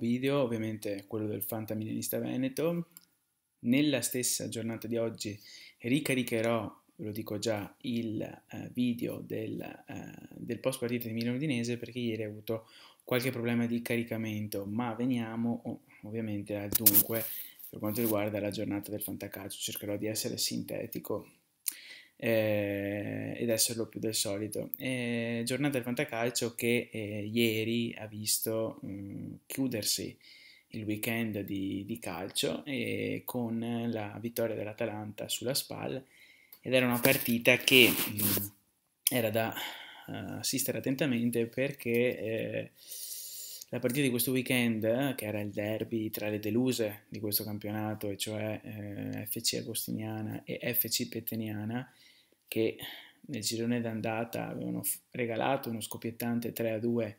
video, ovviamente quello del Fantamilionista Veneto. Nella stessa giornata di oggi ricaricherò lo dico già, il eh, video del, eh, del, post partita di Milano Udinese perché ieri ho avuto qualche problema di caricamento, ma veniamo ovviamente al dunque per quanto riguarda la giornata del fantacalcio, cercherò di essere sintetico eh, ed esserlo più del solito. Eh, giornata del fantacalcio che eh, ieri ha visto mh, mm, chiudersi il weekend di, di calcio con la vittoria dell'Atalanta sulla SPAL ed era una partita che mh, mm, era da uh, assistere attentamente perché eh, la partita di questo weekend, che era il derby tra le deluse di questo campionato, e cioè eh, FC Agostiniana e FC Petteniana, che nel girone d'andata avevano regalato uno scoppiettante 3 2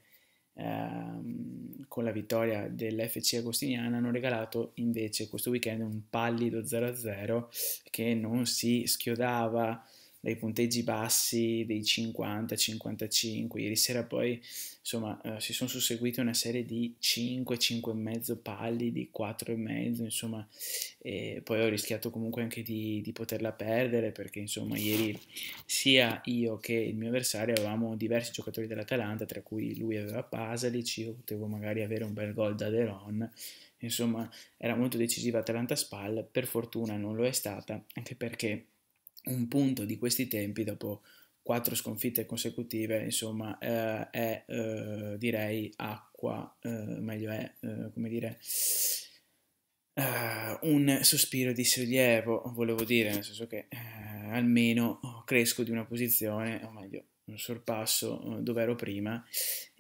ehm, con la vittoria dell'FC Agostiniana, hanno regalato invece questo weekend un pallido 0 0 che non si schiodava dai punteggi bassi dei 50, 55, ieri sera poi insomma eh, si sono susseguite una serie di 5, 5,5 pallidi, 4,5 insomma e poi ho rischiato comunque anche di, di, poterla perdere perché insomma ieri sia io che il mio avversario avevamo diversi giocatori dell'Atalanta tra cui lui aveva Pasalic, io potevo magari avere un bel gol da Deron insomma era molto decisiva Atalanta-Spal, per fortuna non lo è stata anche perché un punto di questi tempi dopo quattro sconfitte consecutive, insomma, eh, è eh, direi acqua, eh, meglio è, eh, come dire, eh, un sospiro di sollievo, volevo dire, nel senso che eh, almeno cresco di una posizione, o meglio, sorpasso eh, dove ero prima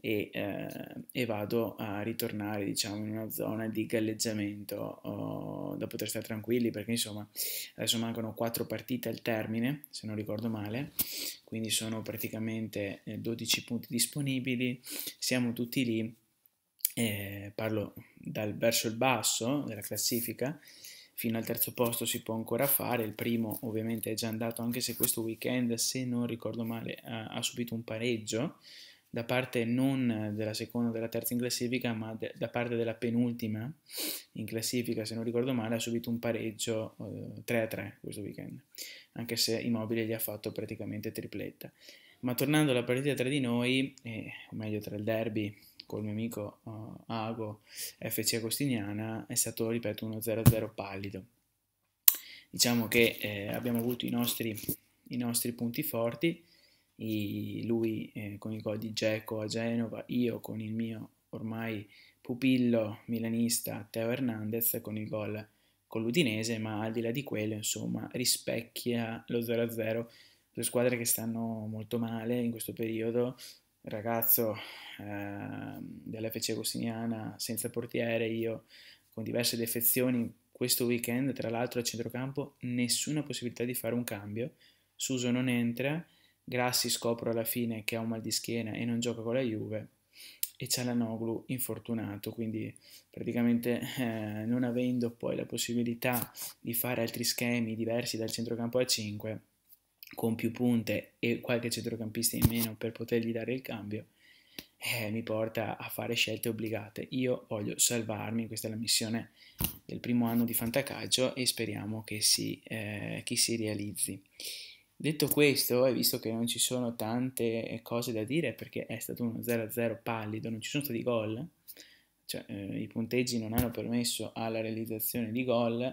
e, eh, e, vado a ritornare diciamo in una zona di galleggiamento oh, da poter stare tranquilli perché insomma adesso mancano quattro partite al termine se non ricordo male quindi sono praticamente 12 eh, punti disponibili siamo tutti lì eh, parlo dal verso il basso della classifica fino al terzo posto si può ancora fare, il primo ovviamente è già andato anche se questo weekend, se non ricordo male, ha, ha subito un pareggio da parte non della seconda o della terza in classifica, ma de, da parte della penultima in classifica, se non ricordo male, ha subito un pareggio eh, 3-3 questo weekend, anche se Immobile gli ha fatto praticamente tripletta. Ma tornando alla partita tra di noi, eh, o meglio tra il derby col mio amico uh, Ago FC Agostiniana è stato, ripeto, uno 0-0 pallido. Diciamo che eh, abbiamo avuto i nostri, i nostri punti forti, i, lui eh, con il gol di Geco a Genova, io con il mio ormai pupillo milanista Teo Hernandez con il gol con l'Udinese, ma al di là di quello, insomma, rispecchia lo 0-0. Due squadre che stanno molto male in questo periodo, ragazzo eh, dell'FC Rossignana senza portiere, io con diverse defezioni, questo weekend tra l'altro a centrocampo nessuna possibilità di fare un cambio, Suso non entra, Grassi scopro alla fine che ha un mal di schiena e non gioca con la Juve e Cialanoglu infortunato, quindi praticamente eh, non avendo poi la possibilità di fare altri schemi diversi dal centrocampo a 5, con più punte e qualche centrocampista in meno per potergli dare il cambio, eh, mi porta a fare scelte obbligate. Io voglio salvarmi, questa è la missione del primo anno di fantacalcio e speriamo che si, eh, che si realizzi. Detto questo, e visto che non ci sono tante eh, cose da dire perché è stato uno 0-0 pallido, non ci sono stati gol, cioè eh, i punteggi non hanno permesso alla realizzazione di gol,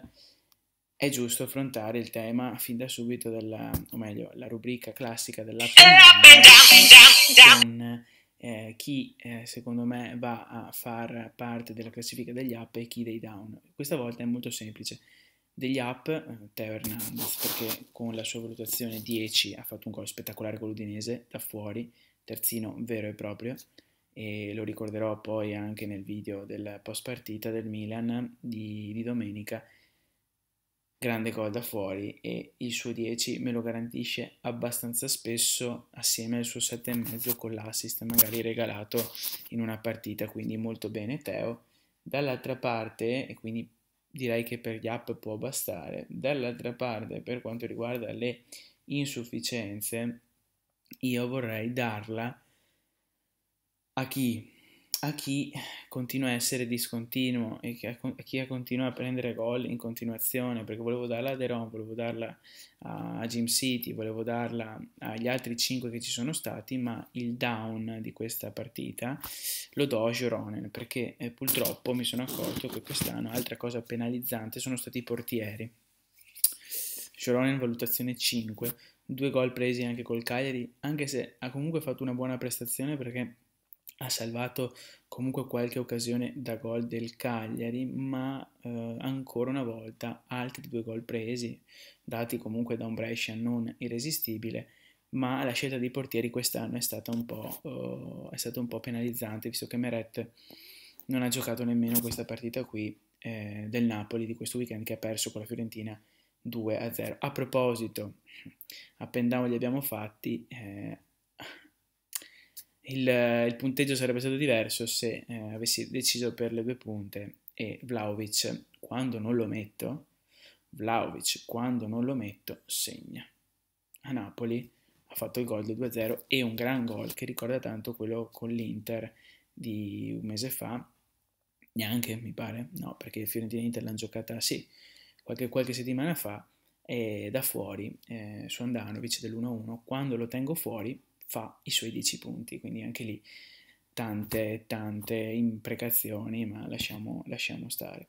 è giusto affrontare il tema fin da subito della, o meglio, la rubrica classica dell'up eh, chi eh, secondo me va a far parte della classifica degli up e chi dei down. Questa volta è molto semplice. Degli up, eh, Teo Hernandez, perché con la sua valutazione 10 ha fatto un gol spettacolare con l'Udinese, da fuori, terzino vero e proprio, e lo ricorderò poi anche nel video del post partita del Milan di, di domenica, grande gol fuori e il suo 10 me lo garantisce abbastanza spesso assieme al suo 7,5 con l'assist magari regalato in una partita, quindi molto bene Teo. Dall'altra parte, e quindi direi che per gli app può bastare, dall'altra parte per quanto riguarda le insufficienze, io vorrei darla a chi a chi continua a essere discontinuo e a chi continua a prendere gol in continuazione, perché volevo darla a De Deron, volevo darla a Jim City, volevo darla agli altri 5 che ci sono stati, ma il down di questa partita lo do a Gironen, perché eh, purtroppo mi sono accorto che quest'anno, altra cosa penalizzante, sono stati i portieri. Gironen valutazione 5, due gol presi anche col Cagliari, anche se ha comunque fatto una buona prestazione perché ha salvato comunque qualche occasione da gol del Cagliari, ma eh, ancora una volta altri due gol presi, dati comunque da un Brescia non irresistibile, ma la scelta dei portieri quest'anno è stata un po', eh, stata un po penalizzante, visto che Meret non ha giocato nemmeno questa partita qui eh, del Napoli di questo weekend che ha perso con la Fiorentina 2-0. A, proposito, appendiamo li abbiamo fatti, eh, il, il, punteggio sarebbe stato diverso se eh, avessi deciso per le due punte e Vlaovic quando non lo metto, Vlaovic quando non lo metto segna. A Napoli ha fatto il gol del 2-0 e un gran gol che ricorda tanto quello con l'Inter di un mese fa, neanche mi pare, no perché il Fiorentina Inter l'hanno giocata sì, qualche, qualche settimana fa e da fuori eh, su Andanovic dell'1-1 quando lo tengo fuori fa i suoi 10 punti, quindi anche lì tante, tante imprecazioni, ma lasciamo, lasciamo stare.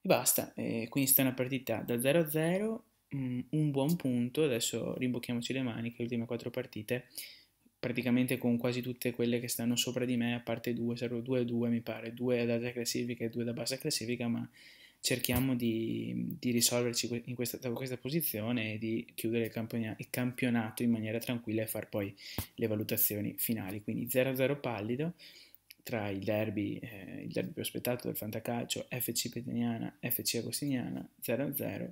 E basta, eh, quindi sta una partita da 0 a 0, mh, mm, un buon punto, adesso rimbocchiamoci le maniche, le ultime 4 partite, praticamente con quasi tutte quelle che stanno sopra di me, a parte 2, saranno 2 2 mi pare, 2 da alta classifica e 2 da bassa classifica, ma cerchiamo di, di risolverci in questa, da questa posizione e di chiudere il, campion il, campionato in maniera tranquilla e far poi le valutazioni finali. Quindi 0-0 pallido tra il derby, eh, il derby più aspettato del fantacalcio FC Peteniana, FC Agostiniana, 0-0,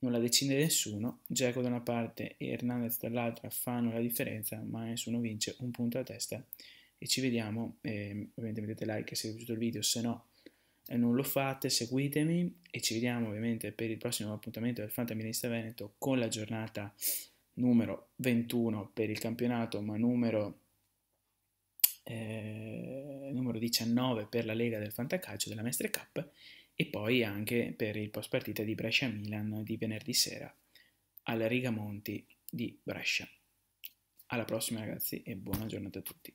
non la decide nessuno, Geco da una parte e Hernandez dall'altra fanno la differenza, ma nessuno vince, un punto a testa e ci vediamo, eh, ovviamente mettete like se vi è piaciuto il video, se no non lo fate, seguitemi e ci vediamo ovviamente per il prossimo appuntamento del Fantaminista Veneto con la giornata numero 21 per il campionato, ma numero, eh, numero 19 per la Lega del Fantacalcio della Mestre Cup e poi anche per il post partita di Brescia Milan di venerdì sera alla Rigamonti di Brescia. Alla prossima ragazzi e buona giornata a tutti.